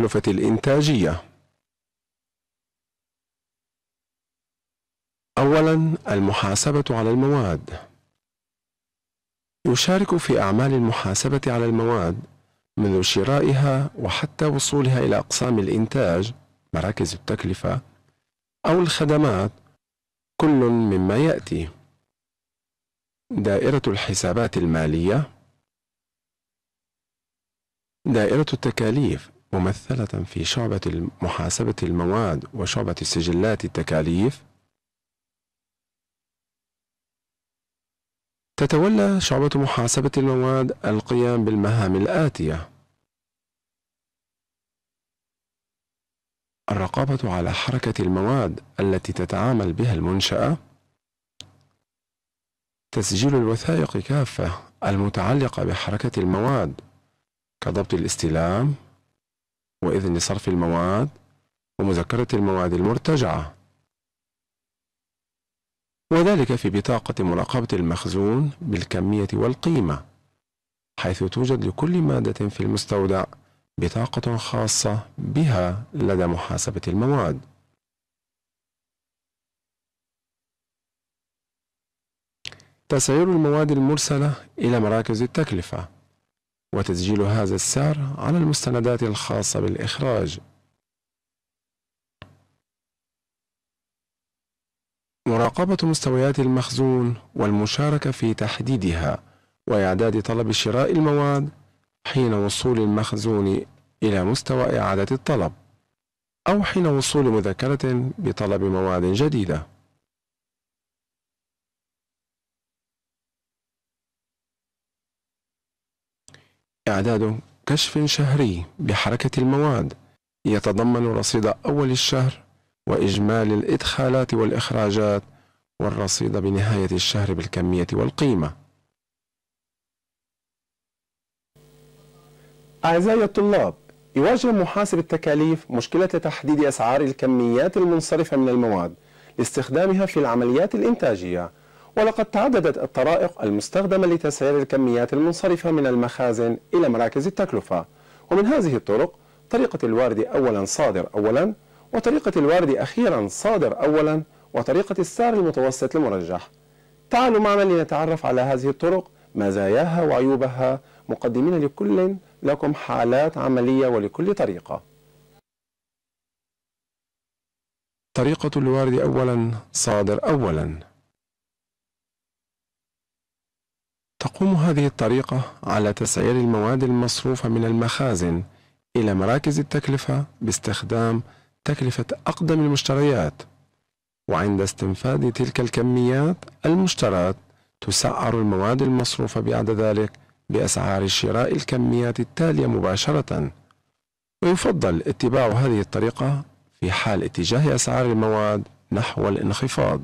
التكلفة الإنتاجية أولا المحاسبة على المواد يشارك في أعمال المحاسبة على المواد منذ شرائها وحتى وصولها إلى أقسام الإنتاج مراكز التكلفة أو الخدمات كل مما يأتي دائرة الحسابات المالية دائرة التكاليف ممثلة في شعبة محاسبة المواد وشعبة سجلات التكاليف تتولى شعبة محاسبة المواد القيام بالمهام الآتية: الرقابة على حركة المواد التي تتعامل بها المنشأة، تسجيل الوثائق كافة المتعلقة بحركة المواد كضبط الاستلام وإذن صرف المواد ومذكرة المواد المرتجعة وذلك في بطاقة مراقبة المخزون بالكمية والقيمة حيث توجد لكل مادة في المستودع بطاقة خاصة بها لدى محاسبة المواد تسعير المواد المرسلة إلى مراكز التكلفة وتسجيل هذا السعر على المستندات الخاصة بالإخراج مراقبة مستويات المخزون والمشاركة في تحديدها وإعداد طلب شراء المواد حين وصول المخزون إلى مستوى إعادة الطلب أو حين وصول مذكرة بطلب مواد جديدة إعداده كشف شهري بحركة المواد يتضمن رصيد أول الشهر وإجمالي الإدخالات والإخراجات والرصيد بنهاية الشهر بالكمية والقيمة أعزائي الطلاب يواجه محاسب التكاليف مشكلة تحديد أسعار الكميات المنصرفة من المواد لاستخدامها في العمليات الإنتاجية ولقد تعددت الطرائق المستخدمة لتسعير الكميات المنصرفة من المخازن إلى مراكز التكلفة ومن هذه الطرق طريقة الوارد أولا صادر أولا وطريقة الوارد أخيرا صادر أولا وطريقة السعر المتوسط المرجح تعالوا معنا لنتعرف على هذه الطرق مزاياها وعيوبها مقدمين لكل لكم حالات عملية ولكل طريقة طريقة الوارد أولا صادر أولا تقوم هذه الطريقة على تسعير المواد المصروفة من المخازن إلى مراكز التكلفة باستخدام تكلفة أقدم المشتريات وعند استنفاد تلك الكميات المشترات تسعر المواد المصروفة بعد ذلك بأسعار شراء الكميات التالية مباشرة ويفضل اتباع هذه الطريقة في حال اتجاه أسعار المواد نحو الانخفاض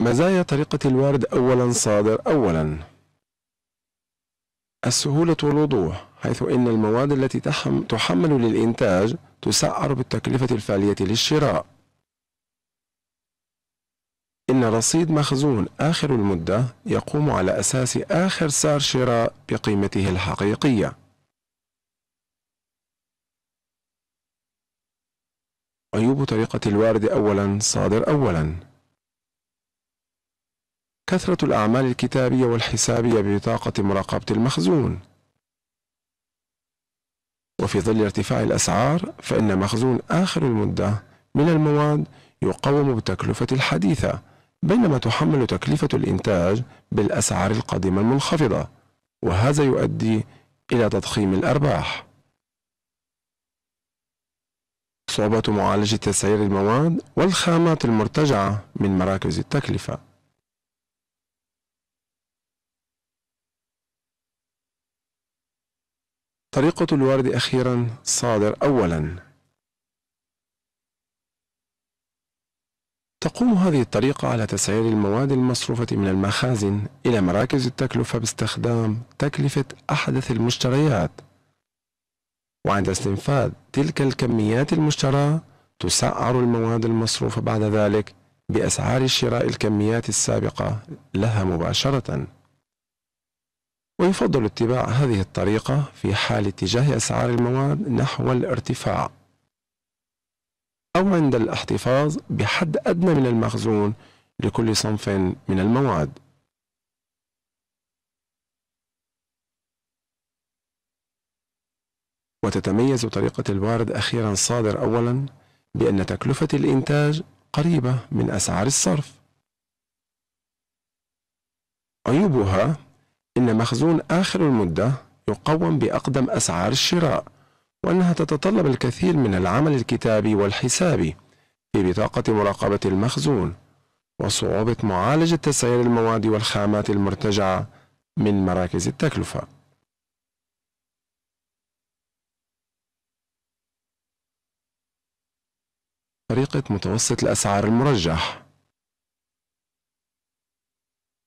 مزايا طريقة الوارد أولا صادر أولا السهولة والوضوح حيث إن المواد التي تحمل للإنتاج تسعر بالتكلفة الفعلية للشراء إن رصيد مخزون آخر المدة يقوم على أساس آخر سعر شراء بقيمته الحقيقية عيوب طريقة الوارد أولا صادر أولا كثرة الأعمال الكتابية والحسابية ببطاقة مراقبة المخزون وفي ظل ارتفاع الأسعار فإن مخزون آخر المدة من المواد يقوم بالتكلفة الحديثة بينما تحمل تكلفة الإنتاج بالأسعار القديمة المنخفضة وهذا يؤدي إلى تضخيم الأرباح صعوبة معالجة تسعير المواد والخامات المرتجعة من مراكز التكلفة طريقة الورد أخيرا صادر أولا تقوم هذه الطريقة على تسعير المواد المصروفة من المخازن إلى مراكز التكلفة باستخدام تكلفة أحدث المشتريات وعند استنفاذ تلك الكميات المشتراة تسعر المواد المصروفة بعد ذلك بأسعار شراء الكميات السابقة لها مباشرةً ويفضل اتباع هذه الطريقة في حال اتجاه أسعار المواد نحو الارتفاع أو عند الاحتفاظ بحد أدنى من المخزون لكل صنف من المواد وتتميز طريقة الوارد أخيرا صادر أولا بأن تكلفة الإنتاج قريبة من أسعار الصرف عيوبها إن مخزون آخر المدة يقوم بأقدم أسعار الشراء وأنها تتطلب الكثير من العمل الكتابي والحسابي في بطاقة مراقبة المخزون وصعوبة معالجة تسعير المواد والخامات المرتجعة من مراكز التكلفة طريقة متوسط الأسعار المرجح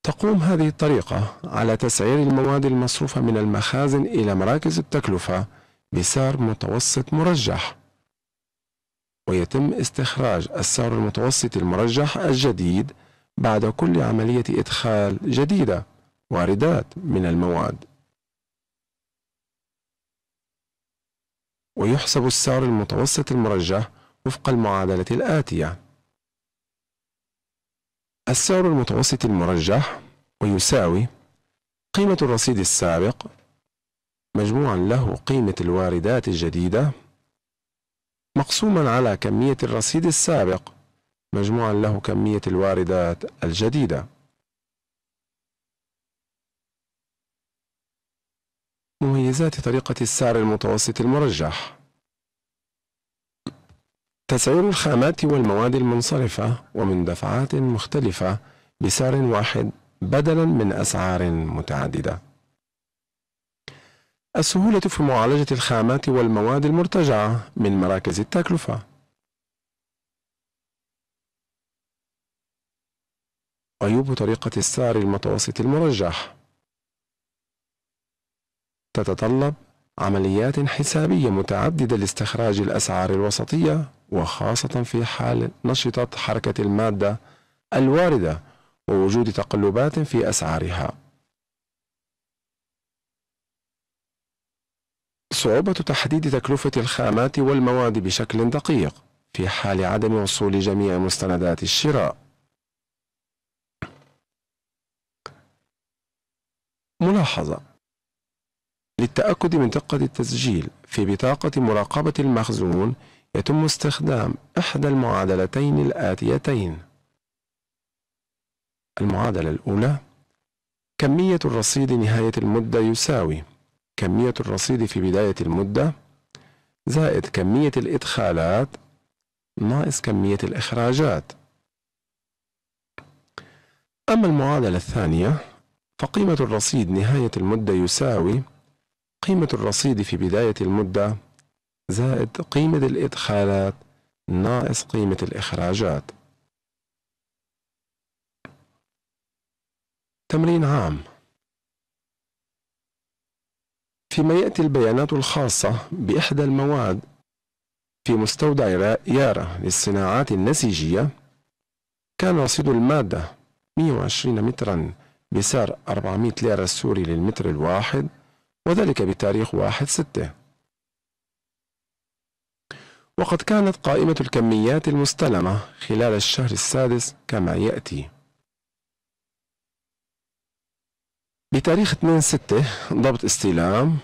تقوم هذه الطريقة على تسعير المواد المصروفة من المخازن إلى مراكز التكلفة بسعر متوسط مرجح ويتم استخراج السعر المتوسط المرجح الجديد بعد كل عملية إدخال جديدة واردات من المواد ويحسب السعر المتوسط المرجح وفق المعادلة الآتية السعر المتوسط المرجح ويساوي قيمة الرصيد السابق مجموعا له قيمة الواردات الجديدة مقسوما على كمية الرصيد السابق مجموعا له كمية الواردات الجديدة مميزات طريقة السعر المتوسط المرجح تسعير الخامات والمواد المنصرفة ومن دفعات مختلفة بسعر واحد بدلا من أسعار متعددة. السهولة في معالجة الخامات والمواد المرتجعة من مراكز التكلفة. عيوب طريقة السعر المتوسط المرجح تتطلب عمليات حسابية متعددة لاستخراج الأسعار الوسطية وخاصة في حال نشطة حركة المادة الواردة ووجود تقلبات في أسعارها. صعوبة تحديد تكلفة الخامات والمواد بشكل دقيق في حال عدم وصول جميع مستندات الشراء. ملاحظة للتأكد من دقة التسجيل في بطاقة مراقبة المخزون يتم استخدام إحدى المعادلتين الآتيتين المعادلة الأولى كمية الرصيد نهاية المدة يساوي كمية الرصيد في بداية المدة زائد كمية الإدخالات ناقص كمية الإخراجات أما المعادلة الثانية فقيمة الرصيد نهاية المدة يساوي قيمة الرصيد في بداية المدة زائد قيمة الإدخالات ناقص قيمة الإخراجات تمرين عام فيما يأتي البيانات الخاصة بإحدى المواد في مستودع يارا للصناعات النسيجية كان رصيد المادة 120 مترا بسعر 400 ليرة سوري للمتر الواحد وذلك بتاريخ 1/6 وقد كانت قائمة الكميات المستلمة خلال الشهر السادس كما يأتي بتاريخ 2 6 ضبط استلام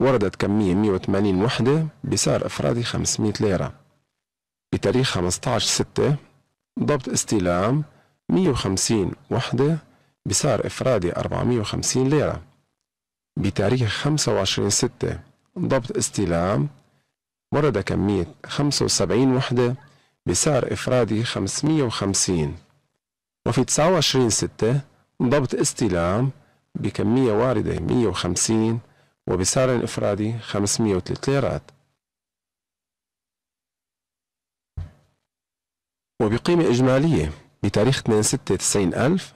وردت كمية 180 وحدة بسعر إفرادي 500 ليرة بتاريخ 15 6 ضبط استلام 150 وحدة بسعر إفرادي 450 ليرة بتاريخ 25 6 ضبط استلام ورد كمية 75 وحدة بسعر إفرادي 550 وفي 29 6 ضبط استلام بكمية واردة 150 وبسعر إفرادي 503 ليرات وبقيمة إجمالية بتاريخ 2 6 90 ألف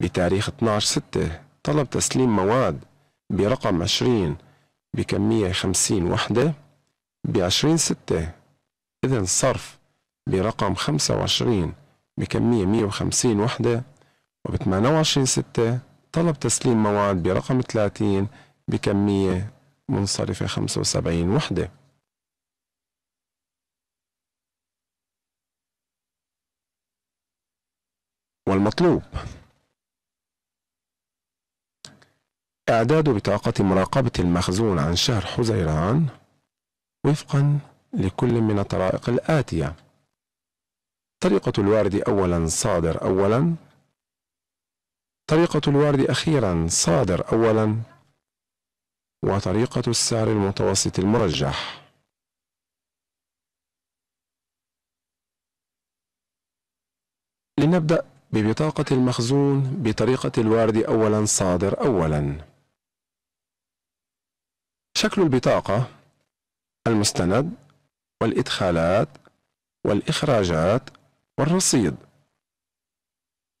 بتاريخ 12/6 طلب تسليم مواد برقم 20 بكمية 50 وحدة ب 20/6 إذن صرف برقم 25 بكمية 150 وحدة وب 28/6 طلب تسليم مواد برقم 30 بكمية منصرفة 75 وحدة والمطلوب إعداد بطاقة مراقبة المخزون عن شهر حزيران وفقا لكل من الطرائق الآتية طريقة الوارد أولا صادر أولا طريقة الوارد أخيرا صادر أولا وطريقة السعر المتوسط المرجح لنبدأ ببطاقة المخزون بطريقة الوارد أولا صادر أولا شكل البطاقة المستند والإدخالات والإخراجات والرصيد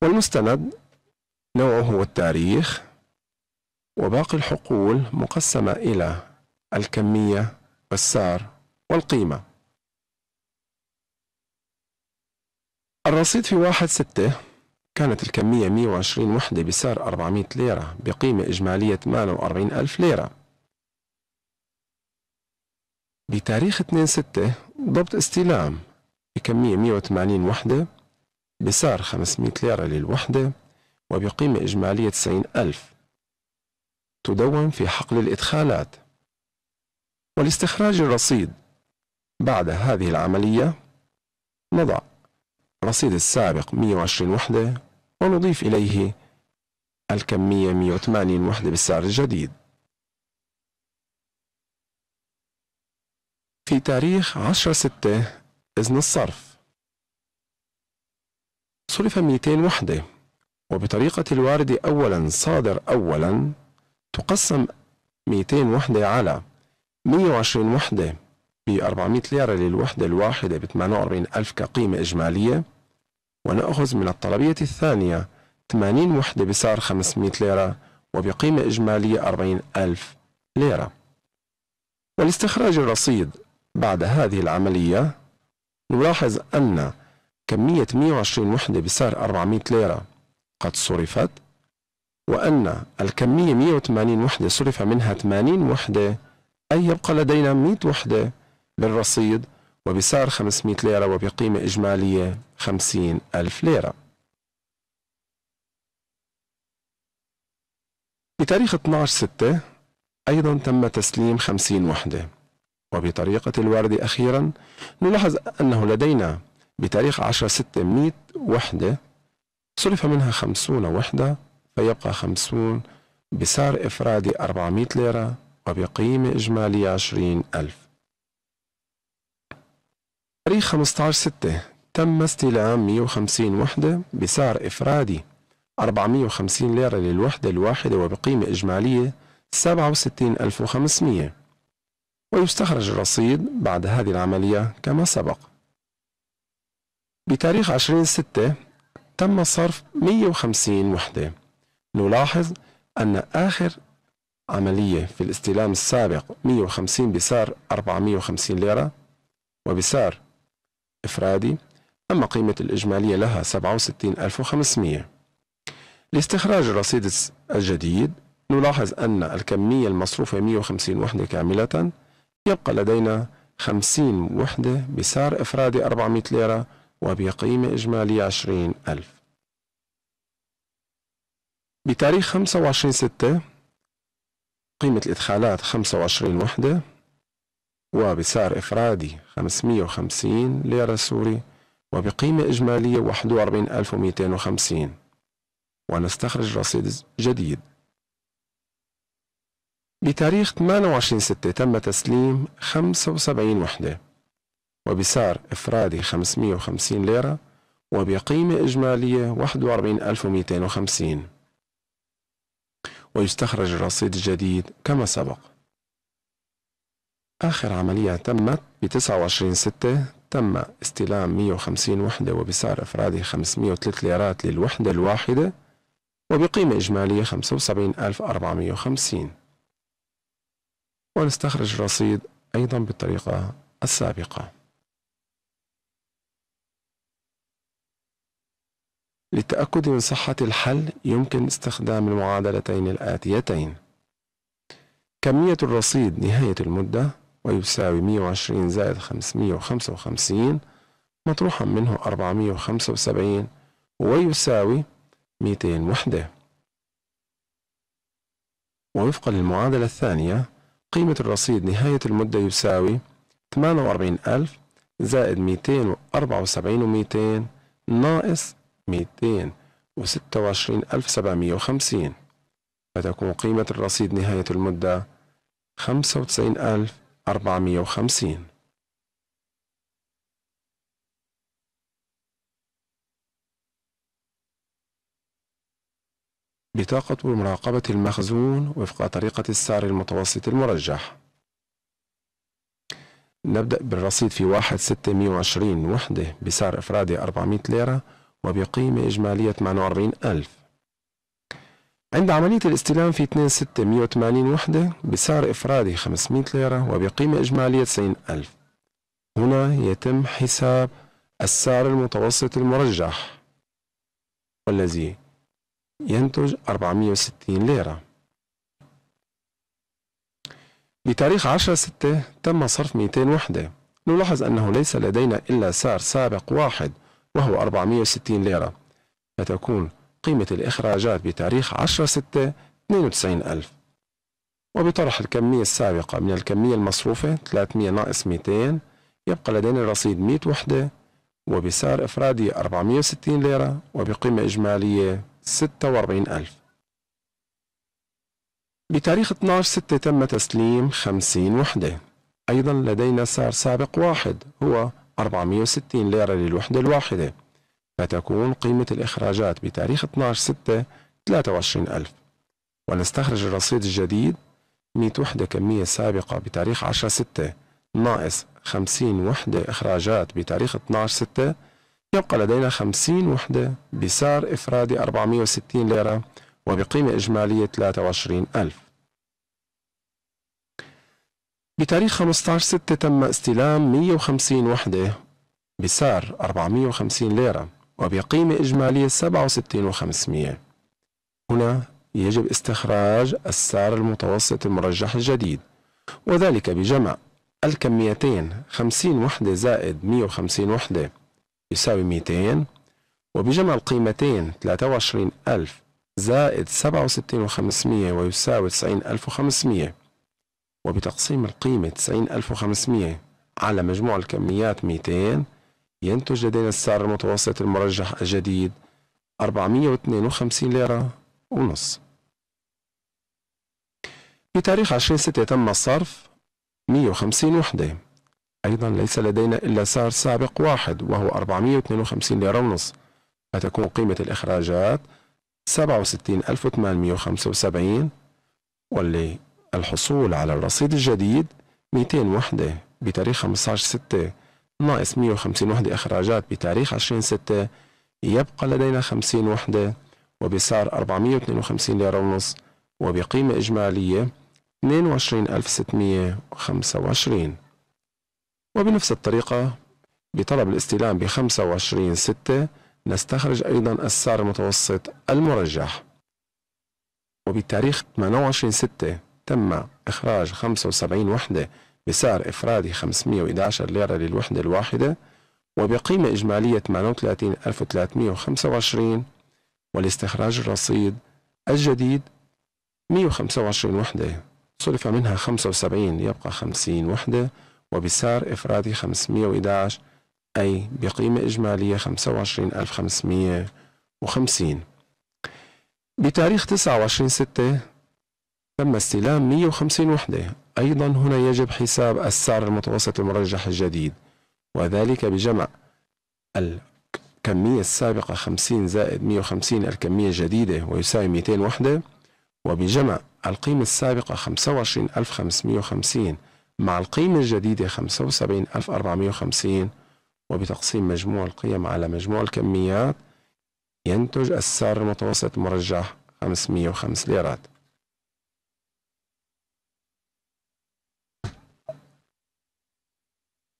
والمستند نوعه هو التاريخ وباقي الحقول مقسمة إلى الكمية والسعر والقيمة الرصيد في واحد ستة كانت الكمية 120 وحدة بسعر 400 ليرة بقيمة إجمالية 48 ألف ليرة بتاريخ 2 6 ضبط استلام بكمية 180 وحدة بسعر 500 ليرة للوحدة وبقيمة إجمالية 90 ألف تدون في حقل الإدخالات ولاستخراج الرصيد بعد هذه العملية نضع رصيد السابق 120 وحدة ونضيف إليه الكمية 180 وحدة بالسعر الجديد في تاريخ 10 6 إذن الصرف صرف 200 وحدة وبطريقة الواردة أولا صادر أولا تقسم 200 وحدة على 120 وحدة ب 400 ليرة للوحدة الواحدة ب 48 ألف كقيمة إجمالية ونأخذ من الطلبية الثانية 80 وحدة بسعر 500 ليرة وبقيمة إجمالية 40 ألف ليرة ولاستخراج الرصيد بعد هذه العملية نلاحظ أن كمية 120 وحدة بسعر 400 ليرة قد صرفت وأن الكمية 180 وحدة صرف منها 80 وحدة أي يبقى لدينا 100 وحدة بالرصيد وبسعر 500 ليرة وبقيمة إجمالية 50 ألف ليرة بتاريخ 12 6 أيضا تم تسليم 50 وحدة وبطريقة الورد أخيرا نلاحظ أنه لدينا بتاريخ 10 6 100 وحدة صرف منها 50 وحدة فيبقى 50 بسعر إفرادي 400 ليرة وبقيمة إجمالية 20 ألف تاريخ 15 6 تم استلام 150 وحدة بسعر إفرادي 450 ليرة للوحدة الواحدة وبقيمة إجمالية 67500 ويستخرج الرصيد بعد هذه العملية كما سبق بتاريخ 20 6 تم صرف 150 وحدة نلاحظ أن آخر عملية في الاستلام السابق 150 بسعر 450 ليرة وبسعر إفرادي أما قيمة الإجمالية لها 67500 لاستخراج الرصيد الجديد نلاحظ أن الكمية المصروفة 150 وحدة كاملة يبقى لدينا 50 وحدة بسعر إفرادي 400 ليرة وبقيمة إجمالية 20000 بتاريخ 25 6 قيمة الإدخالات 25 وحدة وبسعر إفرادي 550 ليرة سوري وبقيمة إجمالية 41250 ونستخرج رصيد جديد بتاريخ 28 6 تم تسليم 75 وحدة وبسعر إفرادي 550 ليرة وبقيمة إجمالية 41250 ويستخرج الرصيد الجديد كما سبق آخر عملية تمت ب 29 6 تم استلام 150 وحدة وبسعر إفرادي 503 ليرات للوحدة الواحدة وبقيمة إجمالية 75450 ونستخرج الرصيد أيضا بالطريقة السابقة للتأكد من صحة الحل يمكن استخدام المعادلتين الآتيتين كمية الرصيد نهاية المدة ويساوي 120 زائد 555 مطروحا منه 475 ويساوي 200 وحدة ووفقا للمعادلة الثانية قيمة الرصيد نهاية المدة يساوي 48000 زائد 274200 ناقص 226750 فتكون قيمة الرصيد نهاية المدة 95450 بطاقة مراقبة المخزون وفق طريقة السعر المتوسط المرجح نبدأ بالرصيد في واحد ستمية وعشرين وحدة بسعر إفرادي 400 ليرة وبقيمة إجمالية 48 ألف عند عملية الاستلام في 2 680 وحدة بسعر إفرادي 500 ليرة وبقيمة إجمالية 90 ألف هنا يتم حساب السعر المتوسط المرجح والذي ينتج 460 ليرة بتاريخ 10 6 تم صرف 200 وحدة نلاحظ أنه ليس لدينا إلا سعر سابق واحد وهو 460 ليرة فتكون قيمة الإخراجات بتاريخ 10 6 92 ألف وبطرح الكمية السابقة من الكمية المصروفة 300 ناقص 200 يبقى لدينا رصيد 100 وحدة وبسعر إفرادي 460 ليرة وبقيمة إجمالية 46000 بتاريخ 12 6 تم تسليم 50 وحدة أيضا لدينا سعر سابق واحد هو 460 ليرة للوحدة الواحدة فتكون قيمة الإخراجات بتاريخ 12 6 23000 ونستخرج الرصيد الجديد 100 وحدة كمية سابقة بتاريخ 10 6 ناقص 50 وحدة إخراجات بتاريخ 12 6 يبقى لدينا 50 وحدة بسعر إفرادي 460 ليرة وبقيمة إجمالية 23 ألف بتاريخ 15/6 تم استلام 150 وحدة بسعر 450 ليرة وبقيمة إجمالية 67.500 هنا يجب استخراج السعر المتوسط المرجح الجديد وذلك بجمع الكميتين 50 وحدة زائد 150 وحدة يساوي 200 وبجمع القيمتين 23000 زائد 67500 ويساوي 90500 وبتقسيم القيمة 90500 على مجموع الكميات 200 ينتج لدينا السعر المتوسط المرجح الجديد 452 ليرة ونص تاريخ 20 ستة تم صرف 150 وحدة أيضا ليس لدينا إلا سعر سابق واحد وهو 452 ليرة ونصف فتكون قيمة الإخراجات 67875 واللي الحصول على الرصيد الجديد 200 وحدة بتاريخ 15 6 ناقص 150 وحدة إخراجات بتاريخ 20 6 يبقى لدينا 50 وحدة وبسعر 452 ليرة ونص وبقيمة إجمالية 22625 وبنفس الطريقة بطلب الاستلام ب 25 6 نستخرج أيضا السعر المتوسط المرجح وبتاريخ 28 6 تم إخراج 75 وحدة بسعر إفرادي 511 ليرة للوحدة الواحدة وبقيمة إجمالية 38325 ولاستخراج الرصيد الجديد 125 وحدة صرف منها 75 يبقى 50 وحدة وبسعر إفرادي 511 أي بقيمة إجمالية 25550 بتاريخ 29 6 تم استلام 150 وحدة أيضا هنا يجب حساب السعر المتوسط المرجح الجديد وذلك بجمع الكمية السابقة 50 زائد 150 الكمية الجديدة ويساوي 200 وحدة وبجمع القيمة السابقة 25550 مع القيمة الجديدة 75450 وبتقسيم مجموع القيم على مجموع الكميات ينتج السعر المتوسط المرجح 505 ليرات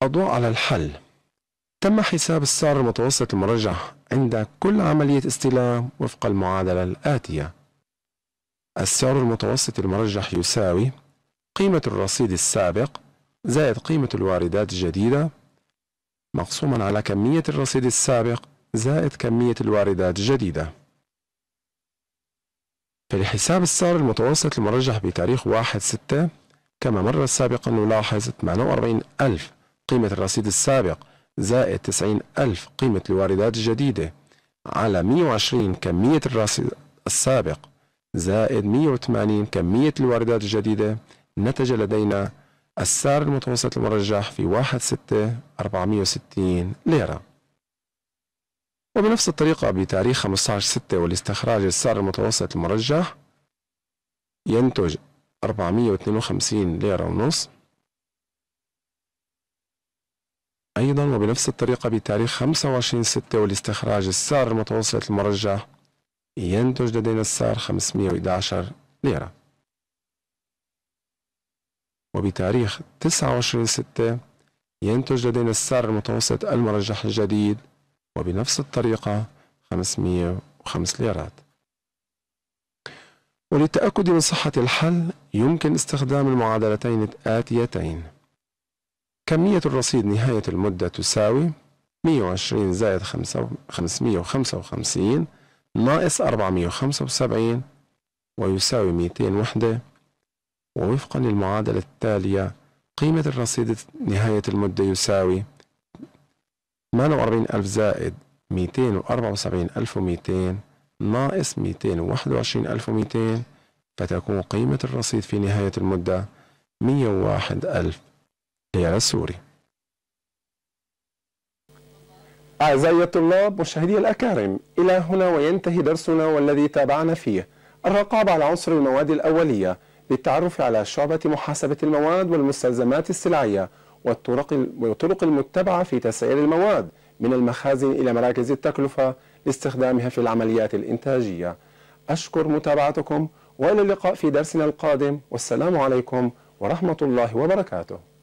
أضواء على الحل تم حساب السعر المتوسط المرجح عند كل عملية استلام وفق المعادلة الآتية السعر المتوسط المرجح يساوي قيمة الرصيد السابق زائد قيمة الواردات الجديدة مقسوما على كمية الرصيد السابق زائد كمية الواردات الجديدة في الحساب السعر المتوسط المرجح بتاريخ واحد ستة كما مر سابقا نلاحظ 48 ألف قيمة الرصيد السابق زائد 90 ألف قيمة الواردات الجديدة على 120 كمية الرصيد السابق زائد 180 كمية الواردات الجديدة نتج لدينا السعر المتوسط المرجح في 1 6 460 ليرة وبنفس الطريقة بتاريخ 15 6 والاستخراج السعر المتوسط المرجح ينتج 452 ليرة ونص أيضا وبنفس الطريقة بتاريخ 25 6 والاستخراج السعر المتوسط المرجح ينتج لدينا السعر 511 ليرة وبتاريخ 29 ستة ينتج لدينا السعر المتوسط المرجح الجديد وبنفس الطريقة 505 ليرات وللتأكد من صحة الحل يمكن استخدام المعادلتين الآتيتين كمية الرصيد نهاية المدة تساوي 120 زائد 555 ناقص 475 ويساوي 200 وحدة ووفقا للمعادلة التالية قيمة الرصيد نهاية المدة يساوي 48000 زائد 274200 ناقص 221200 فتكون قيمة الرصيد في نهاية المدة 101000 ليرة سوري أعزائي الطلاب مشاهدي الأكارم إلى هنا وينتهي درسنا والذي تابعنا فيه الرقابة على عنصر المواد الأولية للتعرف على شعبة محاسبة المواد والمستلزمات السلعية والطرق والطرق المتبعة في تسعير المواد من المخازن إلى مراكز التكلفة لاستخدامها في العمليات الإنتاجية أشكر متابعتكم وإلى اللقاء في درسنا القادم والسلام عليكم ورحمة الله وبركاته